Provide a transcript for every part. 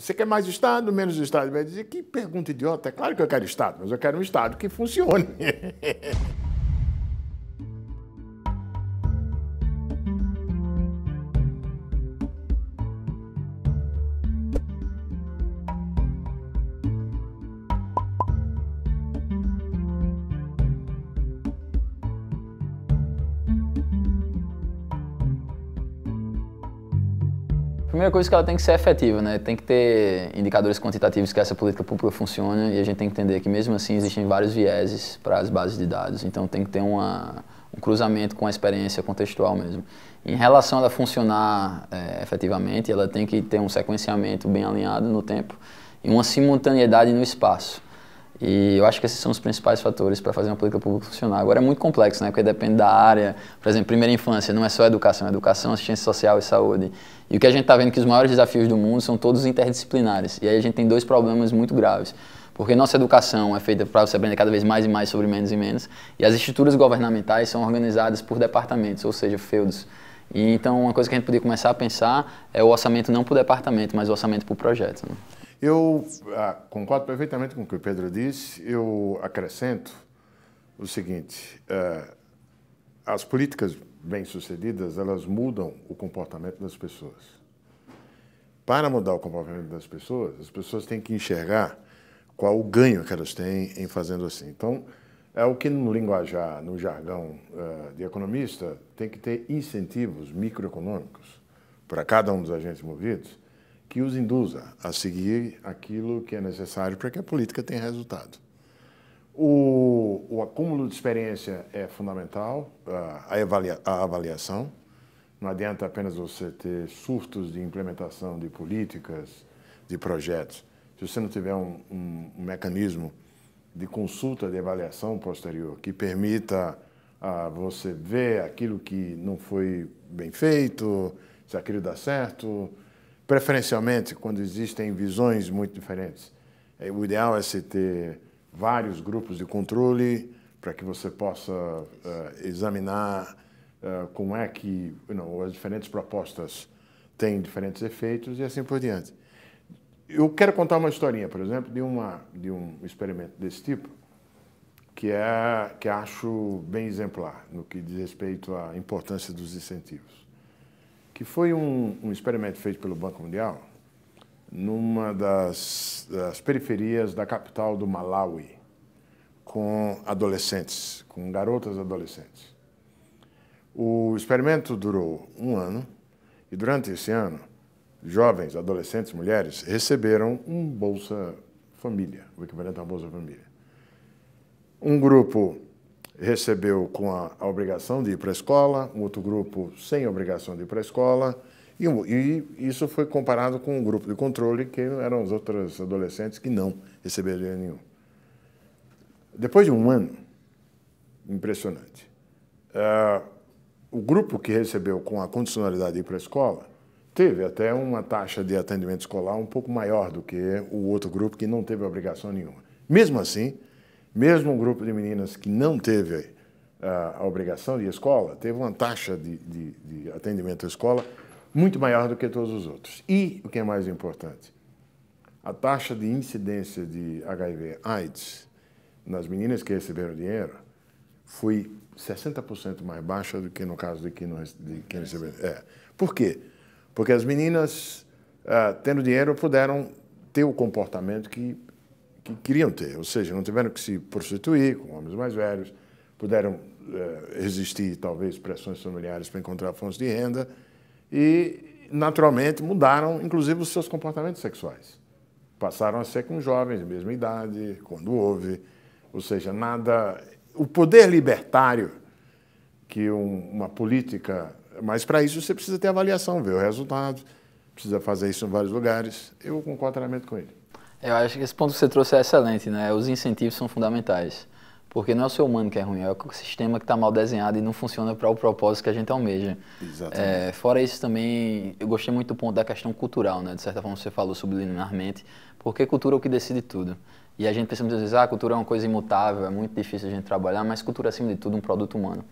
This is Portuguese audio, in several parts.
Você quer mais Estado, menos Estado? Vai dizer, que pergunta idiota. É claro que eu quero Estado, mas eu quero um Estado que funcione. primeira coisa é que ela tem que ser efetiva, né? Tem que ter indicadores quantitativos que essa política pública funciona e a gente tem que entender que mesmo assim existem vários vieses para as bases de dados. Então tem que ter uma, um cruzamento com a experiência contextual mesmo. Em relação a ela funcionar é, efetivamente, ela tem que ter um sequenciamento bem alinhado no tempo e uma simultaneidade no espaço. E eu acho que esses são os principais fatores para fazer uma política pública funcionar. Agora é muito complexo, né? Porque depende da área. Por exemplo, primeira infância não é só educação, é educação, assistência social e saúde. E o que a gente está vendo é que os maiores desafios do mundo são todos interdisciplinares. E aí a gente tem dois problemas muito graves. Porque nossa educação é feita para você aprender cada vez mais e mais sobre menos e menos. E as estruturas governamentais são organizadas por departamentos, ou seja, feudos. E então uma coisa que a gente podia começar a pensar é o orçamento não por departamento, mas o orçamento por projeto. Né? Eu ah, concordo perfeitamente com o que o Pedro disse. Eu acrescento o seguinte: ah, as políticas bem-sucedidas elas mudam o comportamento das pessoas. Para mudar o comportamento das pessoas, as pessoas têm que enxergar qual o ganho que elas têm em fazendo assim. Então, é o que no linguajar, no jargão uh, de economista, tem que ter incentivos microeconômicos para cada um dos agentes movidos que os induza a seguir aquilo que é necessário para que a política tenha resultado. O, o acúmulo de experiência é fundamental, ah, a, avalia, a avaliação. Não adianta apenas você ter surtos de implementação de políticas, de projetos, se você não tiver um, um, um mecanismo de consulta, de avaliação posterior, que permita a ah, você ver aquilo que não foi bem feito, se aquilo dá certo, preferencialmente quando existem visões muito diferentes. É, o ideal é se ter vários grupos de controle para que você possa uh, examinar uh, como é que you know, as diferentes propostas têm diferentes efeitos e assim por diante. Eu quero contar uma historinha, por exemplo, de, uma, de um experimento desse tipo, que, é, que acho bem exemplar no que diz respeito à importância dos incentivos que foi um, um experimento feito pelo Banco Mundial numa das, das periferias da capital do Malawi, com adolescentes, com garotas adolescentes. O experimento durou um ano e durante esse ano, jovens, adolescentes, mulheres receberam um Bolsa Família, o equivalente a uma Bolsa Família. Um grupo recebeu com a, a obrigação de ir para a escola, um outro grupo sem obrigação de ir para a escola, e, e, isso foi comparado com um grupo de controle, que eram os outros adolescentes que não receberam nenhum. Depois de um ano, impressionante, uh, o grupo que recebeu com a condicionalidade de ir para a escola teve até uma taxa de atendimento escolar um pouco maior do que o outro grupo que não teve obrigação nenhuma. Mesmo assim, mesmo um grupo de meninas que não teve a, ah, a obrigação de escola, teve uma taxa de, de, de atendimento à escola muito maior do que todos os outros. E, o que é mais importante, a taxa de incidência de HIV-AIDS nas meninas que receberam dinheiro foi 60% mais baixa do que no caso de quem, não, de quem recebeu. É, é. Por quê? Porque as meninas, ah, tendo dinheiro, puderam ter o comportamento que que queriam ter, ou seja, não tiveram que se prostituir com homens mais velhos, puderam uh, resistir, talvez, pressões familiares para encontrar fontes de renda e, naturalmente, mudaram, inclusive, os seus comportamentos sexuais. Passaram a ser com jovens de mesma idade, quando houve, ou seja, nada. O poder libertário que um, uma política. Mas para isso você precisa ter avaliação, ver o resultado, precisa fazer isso em vários lugares. Eu concordo com ele. Eu acho que esse ponto que você trouxe é excelente, né? Os incentivos são fundamentais. Porque não é o ser humano que é ruim, é o sistema que está mal desenhado e não funciona para o propósito que a gente almeja. Exatamente. É, fora isso também, eu gostei muito do ponto da questão cultural, né? De certa forma você falou subliminarmente, porque cultura é o que decide tudo. E a gente pensa muitas vezes, ah, cultura é uma coisa imutável, é muito difícil a gente trabalhar, mas cultura é, acima de tudo é um produto humano.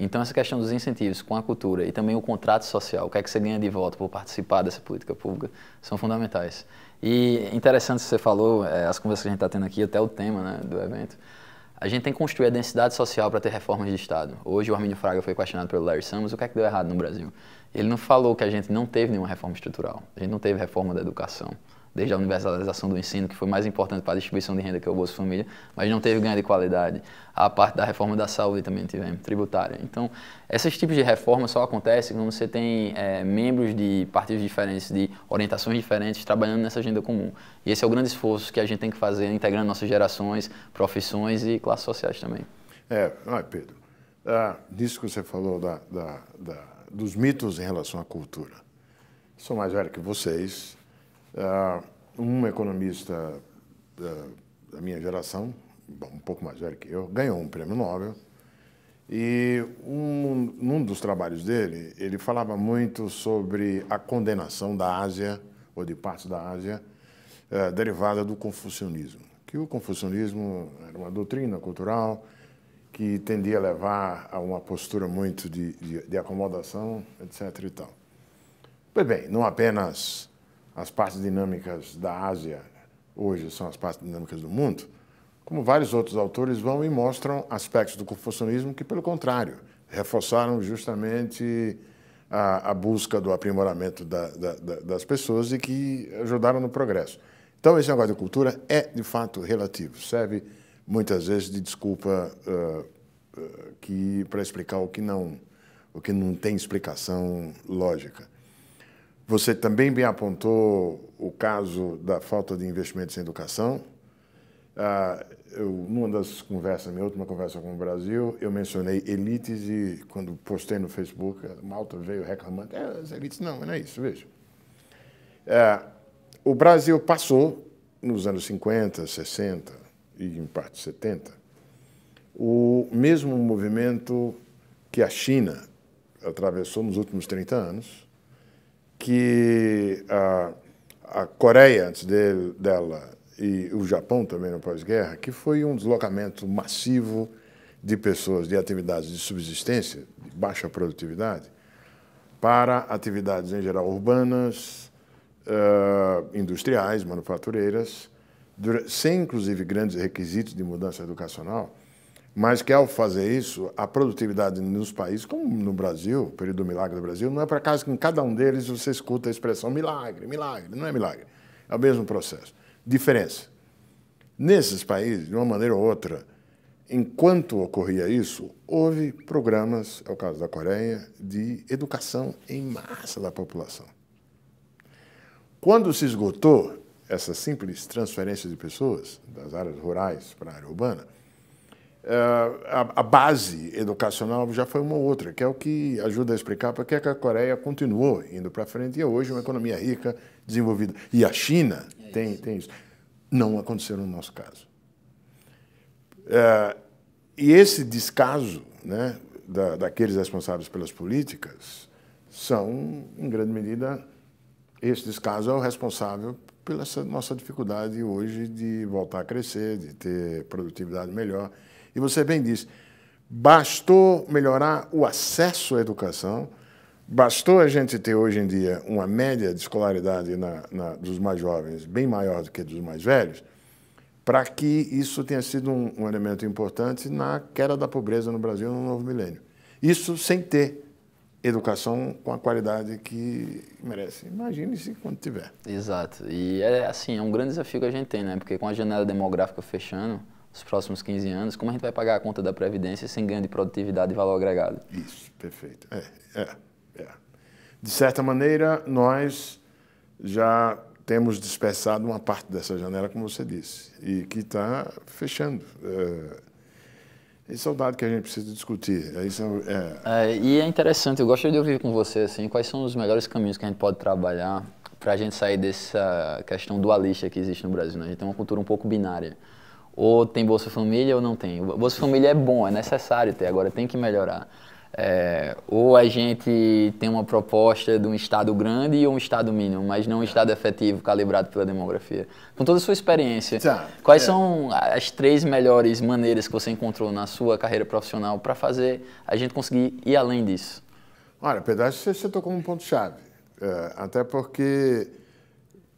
Então, essa questão dos incentivos com a cultura e também o contrato social, o que é que você ganha de volta por participar dessa política pública, são fundamentais. E interessante que você falou, é, as conversas que a gente está tendo aqui, até o tema né, do evento, a gente tem que construir a densidade social para ter reformas de Estado. Hoje o Armínio Fraga foi questionado pelo Larry Summers, o que é que deu errado no Brasil? Ele não falou que a gente não teve nenhuma reforma estrutural, a gente não teve reforma da educação, desde a universalização do ensino, que foi mais importante para a distribuição de renda que é o Bolsa Família, mas não teve ganho de qualidade. A parte da reforma da saúde também tivemos, tributária. Então, esses tipos de reformas só acontecem quando você tem é, membros de partidos diferentes, de orientações diferentes, trabalhando nessa agenda comum. E esse é o grande esforço que a gente tem que fazer, integrando nossas gerações, profissões e classes sociais também. É, ah, Pedro, ah, disso que você falou da, da, da, dos mitos em relação à cultura. Sou mais velho que vocês, ah, um economista ah, da minha geração, um pouco mais velho que eu, ganhou um prêmio Nobel. E um, num dos trabalhos dele, ele falava muito sobre a condenação da Ásia, ou de partes da Ásia, ah, derivada do confucionismo. Que o confucionismo era uma doutrina cultural que tendia a levar a uma postura muito de, de, de acomodação, etc. E tal. Pois bem, não apenas as partes dinâmicas da Ásia hoje são as partes dinâmicas do mundo, como vários outros autores vão e mostram aspectos do confucionismo que, pelo contrário, reforçaram justamente a, a busca do aprimoramento da, da, da, das pessoas e que ajudaram no progresso. Então, esse negócio de cultura é, de fato, relativo. Serve, muitas vezes, de desculpa uh, eh, uh, eh, para explicar o que, não, o que não tem explicação lógica. Você também bem apontou o caso da falta de investimentos em educação. Ah, eu, numa das conversas, minha última conversa com o Brasil, eu mencionei elites e, quando postei no Facebook, a malta veio reclamando. É, as elites, não, não é isso, veja. Ah, o Brasil passou, nos anos 50, 60 e, em parte, 70, o mesmo movimento que a China atravessou nos últimos 30 anos, que a, a Coreia, antes dele, dela, e o Japão também no pós-guerra, que foi um deslocamento massivo de pessoas de atividades de subsistência, de baixa produtividade, para atividades em geral urbanas, uh, industriais, manufatureiras, sem inclusive grandes requisitos de mudança educacional, mas que ao fazer isso, a produtividade nos países, como no Brasil, o período do milagre do Brasil, não é para caso que em cada um deles você escuta a expressão milagre, milagre, não é milagre. É o mesmo processo. Diferença. Nesses países, de uma maneira ou outra, enquanto ocorria isso, houve programas, é o caso da Coreia, de educação em massa da população. Quando se esgotou essa simples transferência de pessoas das áreas rurais para a área urbana, eh, a, base educacional já foi uma outra, que é o que ajuda a explicar porque é que a Coreia continuou indo para frente e é hoje uma economia rica, desenvolvida. E a China é tem, isso. tem isso. Não aconteceu no nosso caso. É, e esse descaso né, da, daqueles responsáveis pelas políticas são, em grande medida, esse descaso é o responsável pela nossa dificuldade hoje de voltar a crescer, de ter produtividade melhor e você bem disse, bastou melhorar o acesso à educação, bastou a gente ter hoje em dia uma média de escolaridade na, na, dos mais jovens bem maior do que dos mais velhos, para que isso tenha sido um, um elemento importante na queda da pobreza no Brasil no novo milênio. Isso sem ter educação com a qualidade que merece. Imagine-se quando tiver. Exato. E é assim, é um grande desafio que a gente tem, né? Porque com a janela demográfica fechando, os próximos 15 anos, como a gente vai pagar a conta da Previdência sem ganho de produtividade e valor agregado? Isso, perfeito. É, é, é. De certa maneira, nós já temos dispersado uma parte dessa janela, como você disse, e que está fechando. É... Esse é o dado que a gente precisa discutir. É isso é... é... e é interessante, eu gostaria de ouvir com você assim, quais são os melhores caminhos que a gente pode trabalhar para a gente sair dessa questão dualista que existe no Brasil. Né? A gente tem uma cultura um pouco binária ou tem Bolsa Família ou não tem. Bolsa Família é bom, é necessário ter, agora tem que melhorar. É, ou a gente tem uma proposta de um Estado grande e um Estado mínimo, mas não um Estado efetivo calibrado pela demografia. Com toda a sua experiência, tá, quais é. são as três melhores maneiras que você encontrou na sua carreira profissional para fazer a gente conseguir ir além disso? Olha, pedaço você tocou um ponto-chave. É, até porque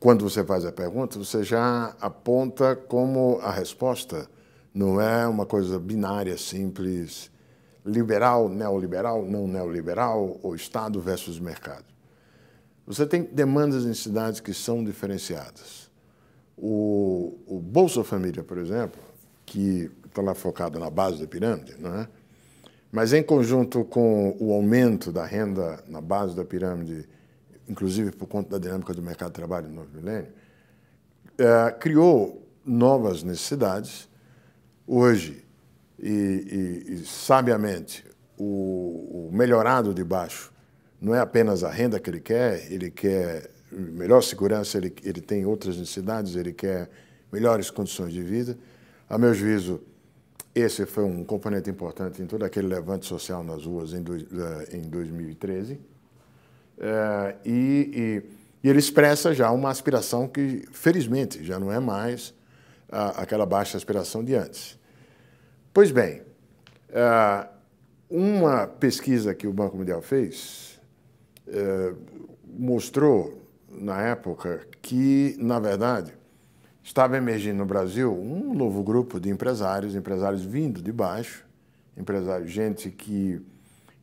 quando você faz a pergunta, você já aponta como a resposta não é uma coisa binária, simples, liberal, neoliberal, não neoliberal, ou Estado versus mercado. Você tem demandas em cidades que são diferenciadas. O, o Bolsa Família, por exemplo, que está lá focado na base da pirâmide, não é? mas em conjunto com o aumento da renda na base da pirâmide inclusive por conta da dinâmica do mercado de trabalho no novo milênio, é, criou novas necessidades. Hoje, e, e, e sabiamente, o, o melhorado de baixo não é apenas a renda que ele quer, ele quer melhor segurança, ele, ele tem outras necessidades, ele quer melhores condições de vida. A meu juízo, esse foi um componente importante em todo aquele levante social nas ruas em, do, é, em 2013. É, e, e, e, ele expressa já uma aspiração que, felizmente, já não é mais aquela baixa aspiração de antes. Pois bem, é, uma pesquisa que o Banco Mundial fez é, mostrou, na época, que, na verdade, estava emergindo no Brasil um novo grupo de empresários, empresários vindo de baixo, empresários, gente que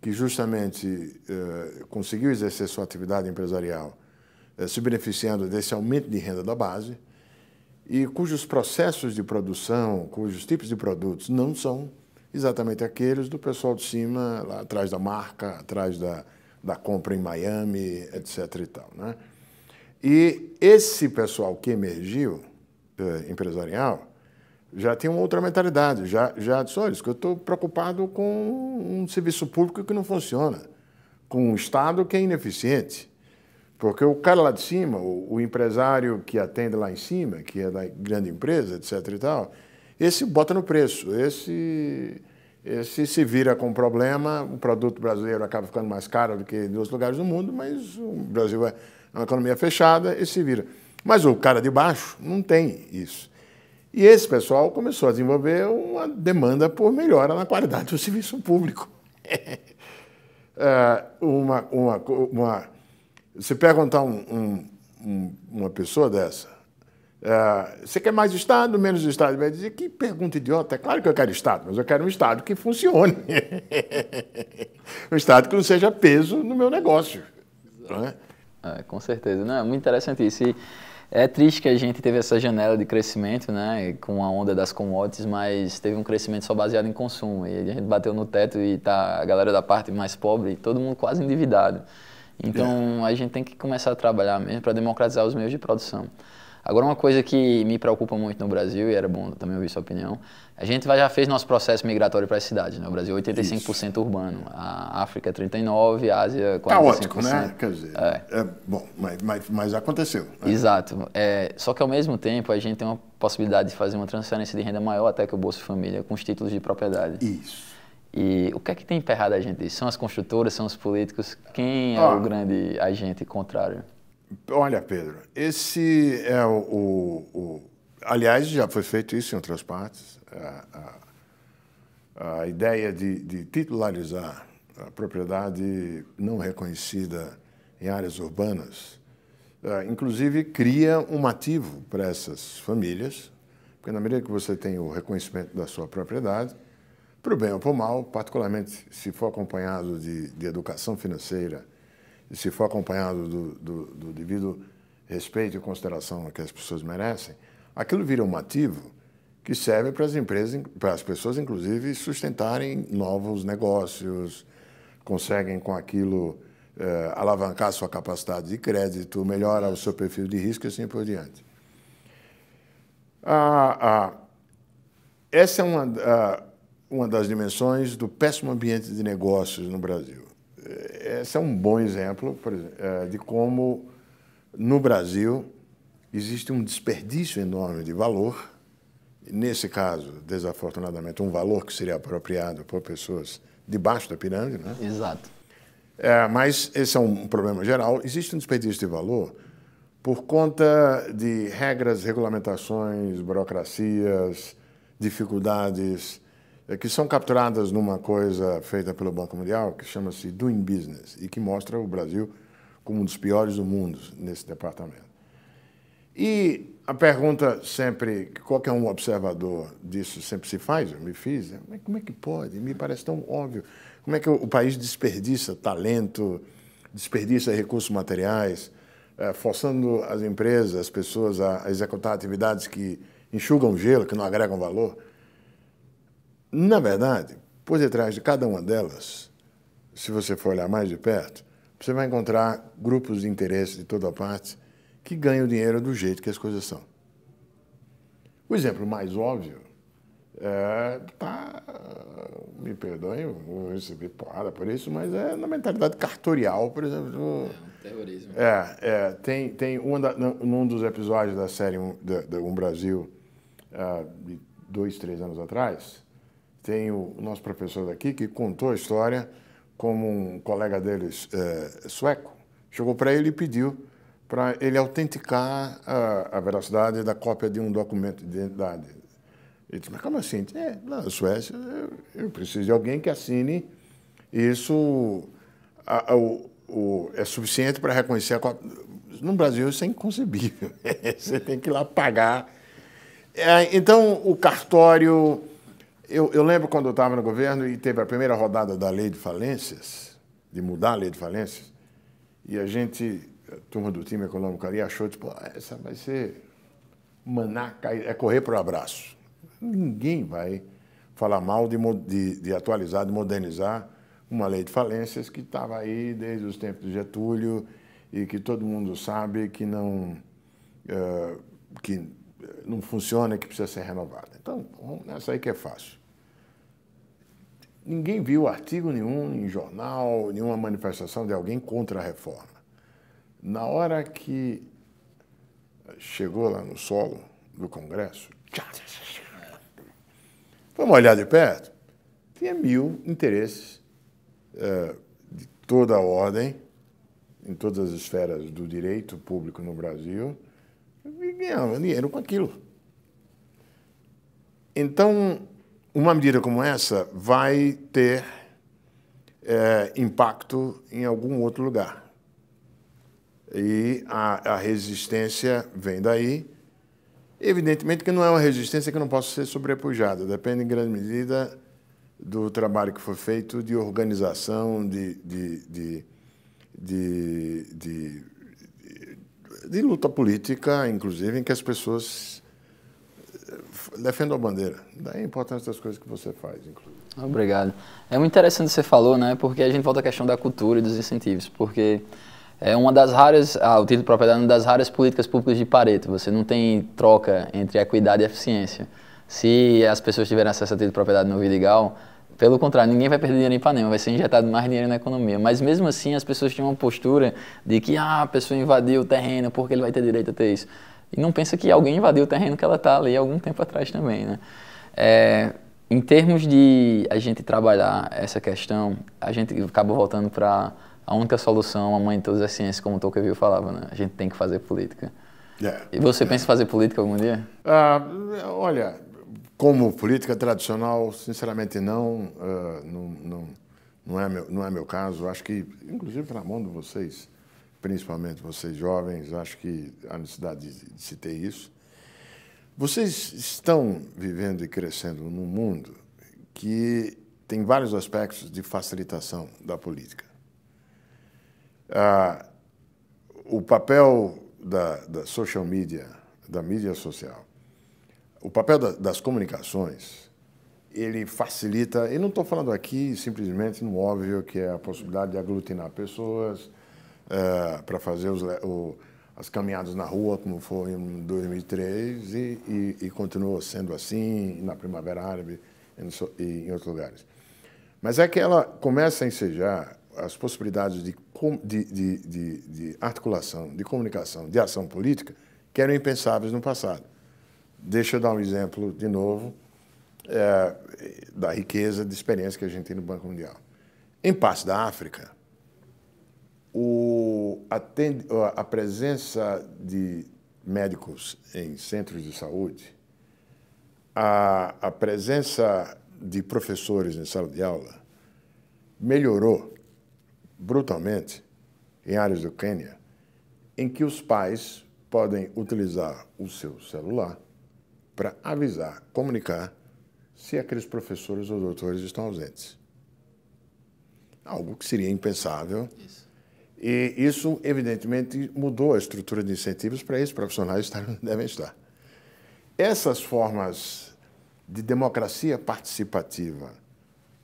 que justamente eh, conseguiu exercer sua atividade empresarial eh, se beneficiando desse aumento de renda da base e cujos processos de produção, cujos tipos de produtos não são exatamente aqueles do pessoal de cima, lá atrás da marca, atrás da, da compra em Miami, etc. E, tal, né? e esse pessoal que emergiu eh, empresarial já tinha uma outra mentalidade, já, já disse, olha, que eu estou preocupado com um serviço público que não funciona, com um Estado que é ineficiente. Porque o cara lá de cima, o, o empresário que atende lá em cima, que é da grande empresa, etc e tal, esse bota no preço, esse, esse se vira com problema, o produto brasileiro acaba ficando mais caro do que em outros lugares do mundo, mas o Brasil é uma economia fechada e se vira. Mas o cara de baixo não tem isso. E esse pessoal começou a desenvolver uma demanda por melhora na qualidade do serviço público. É, uma, uma, uma, se perguntar um, um, uma pessoa dessa, é, você quer mais Estado, menos Estado? Vai dizer, que pergunta idiota. É claro que eu quero Estado, mas eu quero um Estado que funcione. um Estado que não seja peso no meu negócio. Não é? É, com certeza. Não, é muito interessante isso. E... É triste que a gente teve essa janela de crescimento, né, com a onda das commodities, mas teve um crescimento só baseado em consumo. E a gente bateu no teto e tá a galera da parte mais pobre, todo mundo quase endividado. Então é. a gente tem que começar a trabalhar mesmo para democratizar os meios de produção. Agora, uma coisa que me preocupa muito no Brasil, e era bom também ouvir sua opinião, a gente já fez nosso processo migratório para as cidades, né? O Brasil é 85% Isso. urbano, a África 39%, a Ásia 45%. Tá Caótico, né? Quer dizer, é. é bom, mas, mas, mas aconteceu. Né? Exato. É, só que, ao mesmo tempo, a gente tem uma possibilidade de fazer uma transferência de renda maior até que o Bolsa Família com os títulos de propriedade. Isso. E o que é que tem emperrado a gente disso? São as construtoras, são os políticos? Quem é ah, o grande agente contrário? Olha, Pedro, esse é o, o, o, Aliás, já foi feito isso em outras partes. A, a, a ideia de, de, titularizar a propriedade não reconhecida em áreas urbanas, é, inclusive cria um ativo para essas famílias, porque na medida que você tem o reconhecimento da sua propriedade, para o bem ou para o mal, particularmente se for acompanhado de, de educação financeira e se for acompanhado do, do, do devido respeito e consideração que as pessoas merecem, aquilo vira um ativo que serve para as empresas, para as pessoas, inclusive, sustentarem novos negócios, conseguem com aquilo eh, alavancar sua capacidade de crédito, melhora o seu perfil de risco e assim por diante. Ah, ah, essa é uma, ah, uma das dimensões do péssimo ambiente de negócios no Brasil esse é, é um bom exemplo exemplo, é, de como no Brasil existe um desperdício enorme de valor, nesse caso, desafortunadamente, um valor que seria apropriado por pessoas debaixo da pirâmide. Né? Exato. É, mas esse é um problema geral. Existe um desperdício de valor por conta de regras, regulamentações, burocracias, dificuldades é que são capturadas numa coisa feita pelo Banco Mundial que chama-se Doing Business e que mostra o Brasil como um dos piores do mundo nesse departamento. E a pergunta sempre que qualquer é um observador disso sempre se faz, eu me fiz, é, como é que pode? Me parece tão óbvio. Como é que o país desperdiça talento, desperdiça recursos materiais, eh, forçando as empresas, as pessoas a executar atividades que enxugam gelo, que não agregam valor? Na verdade, por detrás de cada uma delas, se você for olhar mais de perto, você vai encontrar grupos de interesse de toda parte que ganham dinheiro do jeito que as coisas são. O exemplo mais óbvio é, tá, me perdoem, vou receber porrada por isso, mas é na mentalidade cartorial, por exemplo. É, terrorismo. É, é tem, tem uma da, num dos episódios da série Um, um Brasil, uh, de dois, três anos atrás, tem o nosso professor daqui que contou a história como um colega deles é, sueco chegou para ele e pediu para ele autenticar a, a, veracidade da cópia de um documento de identidade. Ele disse, mas como assim? É, na Suécia eu, eu preciso de alguém que assine isso a, a, o, o, é suficiente para reconhecer a cópia. No Brasil isso é inconcebível. Você tem que ir lá pagar. É, então, o cartório eu, eu lembro quando eu estava no governo e teve a primeira rodada da lei de falências, de mudar a lei de falências, e a gente, a turma do time econômico ali, achou, tipo, ah, essa vai ser maná, é correr para o abraço. Ninguém vai falar mal de, de, de atualizar, de modernizar uma lei de falências que estava aí desde os tempos de Getúlio e que todo mundo sabe que não, eh, que não funciona e que precisa ser renovada. Então, essa aí que é fácil. Ninguém viu artigo nenhum em jornal, nenhuma manifestação de alguém contra a reforma. Na hora que chegou lá no solo do Congresso, vamos olhar de perto, tinha mil interesses é, de toda a ordem, em todas as esferas do direito público no Brasil, e ganhavam dinheiro com aquilo. Então, uma medida como essa vai ter é, impacto em algum outro lugar. E a, a, resistência vem daí. Evidentemente que não é uma resistência que não possa ser sobrepujada, depende em grande medida do trabalho que foi feito de organização, de, de, de, de, luta política, inclusive, em que as pessoas defendo a bandeira. Daí a importância das coisas que você faz, inclusive. Obrigado. É muito interessante o que você falou, né? Porque a gente volta à questão da cultura e dos incentivos, porque é uma das raras, ah, o título de propriedade é uma das raras políticas públicas de Pareto. Você não tem troca entre equidade e eficiência. Se as pessoas tiverem acesso a título de propriedade no Vidigal, pelo contrário, ninguém vai perder dinheiro em Ipanema, vai ser injetado mais dinheiro na economia. Mas mesmo assim, as pessoas tinham uma postura de que ah, a pessoa invadiu o terreno porque ele vai ter direito a ter isso e não pensa que alguém invadiu o terreno que ela está ali algum tempo atrás também, né? É, em termos de a gente trabalhar essa questão, a gente acaba voltando para a única solução, a mãe de todas as ciências, como o viu, falava, né? A gente tem que fazer política. É. e você pensa em fazer política algum dia? Ah, olha, como política tradicional, sinceramente não, uh, não, não, não, é meu, não é meu caso. Acho que, inclusive na mão de vocês, principalmente vocês jovens, acho que há necessidade de, de se ter isso. Vocês estão vivendo e crescendo num mundo que tem vários aspectos de facilitação da política. Ah, o papel da, da, social media, da mídia social, o papel da, das comunicações, ele facilita. E não estou falando aqui simplesmente no óbvio, que é a possibilidade de aglutinar pessoas, uh, eh, para fazer os, o, as caminhadas na rua, como foi em 2003, e, e, e continuou sendo assim na Primavera Árabe e em outros lugares. Mas é que ela começa a ensejar as possibilidades de, de, de, de, articulação, de comunicação, de ação política, que eram impensáveis no passado. Deixa eu dar um exemplo, de novo, é, da riqueza de experiência que a gente tem no Banco Mundial. Em parte da África, o, a presença de médicos em centros de saúde, a, a presença de professores em sala de aula melhorou brutalmente em áreas do Quênia em que os pais podem utilizar o seu celular para avisar, comunicar se aqueles professores ou doutores estão ausentes. Algo que seria impensável Isso. E isso, evidentemente, mudou a estrutura de incentivos para esses profissionais estarem onde devem estar. Essas formas de democracia participativa,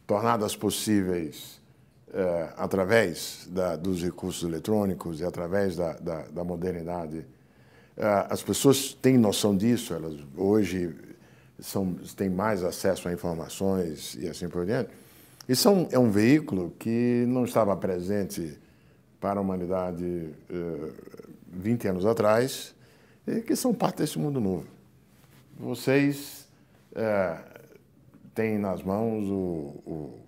tornadas possíveis eh, através da, dos recursos eletrônicos e através da, da, da modernidade, eh, as pessoas têm noção disso, elas hoje são, têm mais acesso a informações e assim por diante. Isso é um, é um veículo que não estava presente para a humanidade eh, 20 anos atrás, e que são parte desse mundo novo. Vocês eh, têm nas mãos o, o,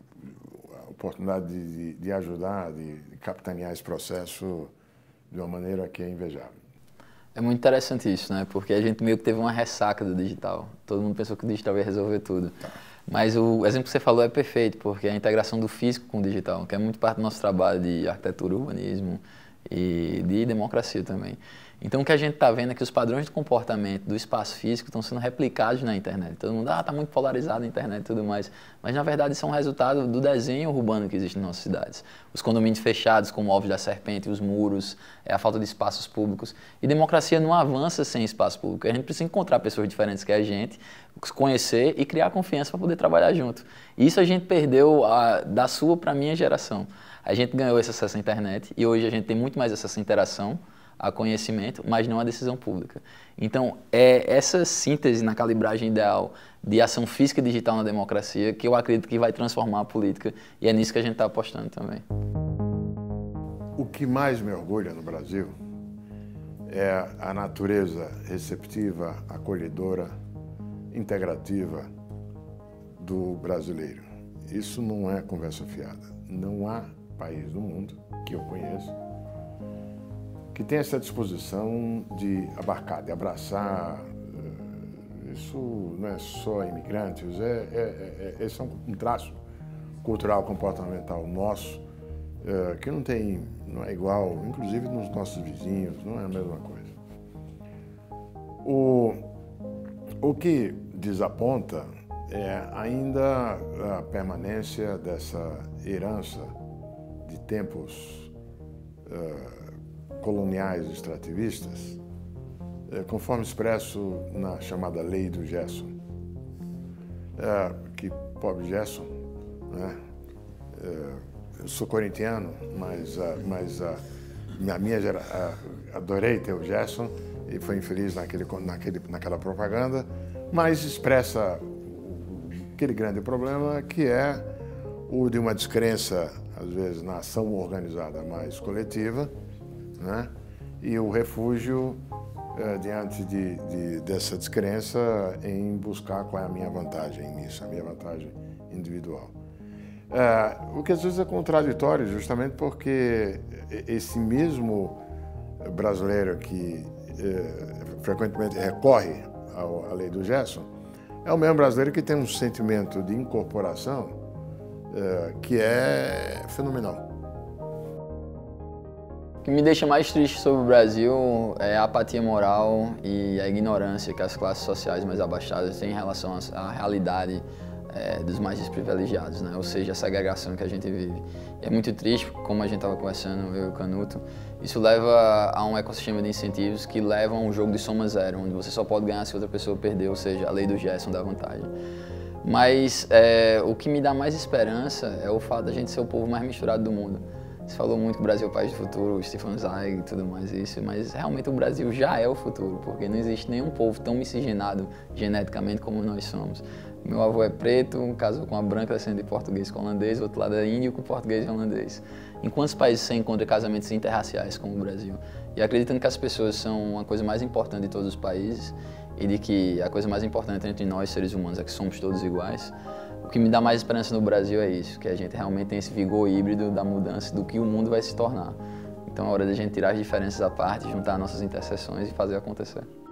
a oportunidade de, de ajudar, de, de capitanear esse processo de uma maneira que é invejável. É muito interessante isso, né? Porque a gente meio que teve uma ressaca do digital. Todo mundo pensou que o digital ia resolver tudo. Tá. Mas o exemplo que você falou é perfeito, porque a integração do físico com o digital, que é muito parte do nosso trabalho de arquitetura, urbanismo e de democracia também. Então o que a gente está vendo é que os padrões de comportamento do espaço físico estão sendo replicados na internet. Todo mundo, ah, está muito polarizado a internet e tudo mais. Mas na verdade são é um resultado do desenho urbano que existe nas nossas cidades. Os condomínios fechados, como ovos da serpente, os muros, eh, a falta de espaços públicos. E democracia não avança sem espaço público. A gente precisa encontrar pessoas diferentes que a gente, conhecer e criar confiança para poder trabalhar junto. E isso a gente perdeu a, da sua para a minha geração. A gente ganhou esse acesso à internet e hoje a gente tem muito mais acesso à interação a conhecimento, mas não a decisão pública. Então, é essa síntese na calibragem ideal de ação física e digital na democracia que eu acredito que vai transformar a política e é nisso que a gente está apostando também. O que mais me orgulha no Brasil é a natureza receptiva, acolhedora, integrativa do brasileiro. Isso não é conversa fiada. Não há país do mundo que eu conheço que tem essa disposição de abarcar, de abraçar. Isso não é só imigrantes, é, é, é, é um traço cultural, comportamental nosso, é, que não tem, não é igual, inclusive nos nossos vizinhos, não é a mesma coisa. O, o que desaponta é ainda a permanência dessa herança de tempos. É, coloniais extrativistas, eh, conforme expresso na chamada Lei do Gerson. É, que pobre Gerson, né? É, eu sou corintiano, mas, mas a minha adorei ter o Gerson e foi infeliz naquele, naquele, naquela propaganda, mas expressa aquele grande problema que é o de uma descrença, às vezes, na ação organizada mais coletiva, né? E o refúgio é, diante de, de, dessa descrença em buscar qual é a minha vantagem nisso, a minha vantagem individual. É, o que às vezes é contraditório, justamente porque esse mesmo brasileiro que é, frequentemente recorre à lei do Gerson é o mesmo brasileiro que tem um sentimento de incorporação que é fenomenal. O que me deixa mais triste sobre o Brasil é a apatia moral e a ignorância que as classes sociais mais abaixadas têm em relação à realidade é, dos mais desprivilegiados, né? ou seja, a segregação que a gente vive. E é muito triste, como a gente estava conversando, eu e o Canuto, isso leva a um ecossistema de incentivos que levam a um jogo de soma zero, onde você só pode ganhar se outra pessoa perder, ou seja, a lei do Gerson dá vantagem. Mas é, o que me dá mais esperança é o fato da gente ser o povo mais misturado do mundo. Você falou muito que o Brasil é o país do futuro, Stefan Zweig e tudo mais isso, mas realmente o Brasil já é o futuro, porque não existe nenhum povo tão miscigenado geneticamente como nós somos. Meu avô é preto, um casou com uma branca sendo de português com holandês, outro lado é índio com português e holandês. Em quantos países você encontra casamentos interraciais como o Brasil? E acreditando que as pessoas são a coisa mais importante de todos os países e de que a coisa mais importante entre nós, seres humanos, é que somos todos iguais, o que me dá mais esperança no Brasil é isso, que a gente realmente tem esse vigor híbrido da mudança do que o mundo vai se tornar. Então é hora da gente tirar as diferenças à parte, juntar nossas interseções e fazer acontecer.